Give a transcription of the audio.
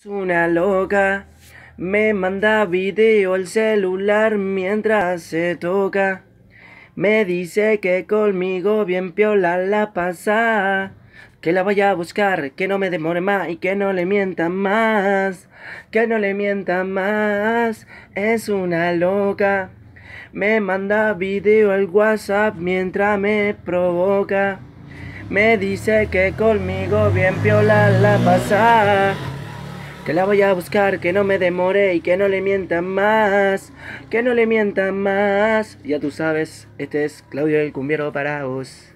Es una loca, me manda video al celular mientras se toca. Me dice que conmigo bien piola la pasa. Que la vaya a buscar, que no me demore más y que no le mienta más. Que no le mienta más, es una loca. Me manda video al WhatsApp mientras me provoca. Me dice que conmigo bien piola la pasa que la voy a buscar, que no me demore y que no le mienta más. Que no le mienta más. Ya tú sabes, este es Claudio el Cumbiero para vos.